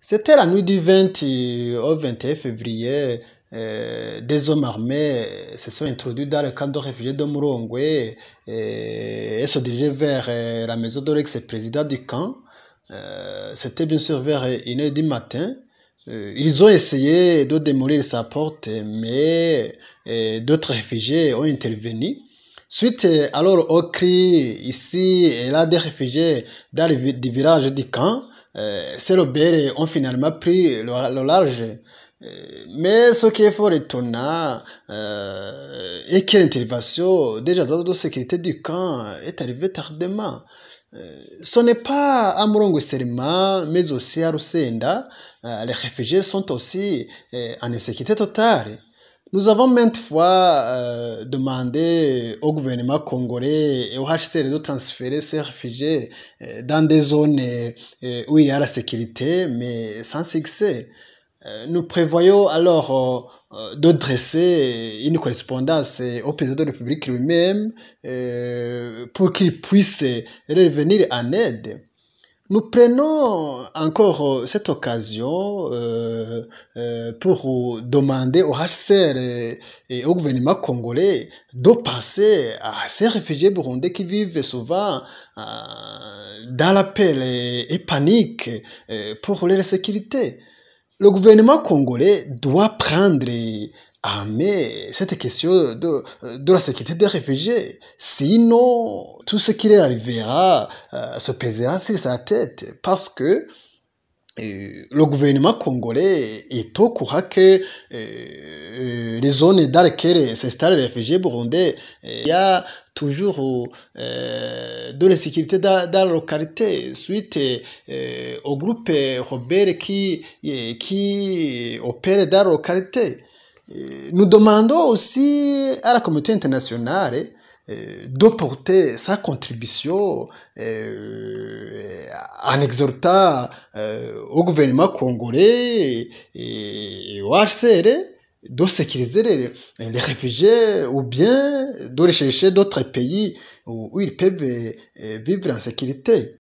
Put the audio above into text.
C'était la nuit du 20 euh, au 21 février. Euh, des hommes armés se sont introduits dans le camp de réfugiés de Murongwe euh, et, se dirigeaient vers euh, la maison de l'ex-président du camp. Euh, C'était bien sûr vers 1h du matin. Ils ont essayé de démolir sa porte, mais d'autres réfugiés ont intervenu. Suite alors au cri ici et là des réfugiés dans le village du camp, euh, Serobere ont finalement pris le, large. Euh, mais ce qui est fort étonnant est euh, que l'intervention déjà dans de sécurité du camp est arrivée tardement. ce n'est pas à Morongo mais aussi à Rusenda. les réfugiés sont aussi en insécurité totale. Nous avons maintes fois euh, demandé au gouvernement congolais et au HCR de transférer ces réfugiés euh, dans des zones euh, où il y a la sécurité, mais sans succès. nous prévoyons alors de dresser une correspondance au président de la République lui-même pour qu'il puisse revenir en aide. Nous prenons encore euh, cette occasion euh, euh, pour demander au HCR et, au gouvernement congolais de passer à ces réfugiés burundais qui vivent souvent dans la paix et, et panique pour leur sécurité le gouvernement congolais doit prendre à main cette question de, la sécurité des réfugiés. Sinon, tout ce qui leur arrivera euh, se pèsera sur sa tête parce que eh, le gouvernement congolais est au courant que eh, eh, les zones dans lesquelles s'installent les réfugiés burundais, il y a toujours de la sécurité dans, la localité suite au groupe Robert qui, qui opère dans la localité. Nous demandons aussi à la communauté internationale euh, de porter sa contribution euh, en exhortant euh, au gouvernement congolais et au HCR de sécuriser les, réfugiés ou bien de rechercher d'autres pays où ils peuvent vivre en sécurité.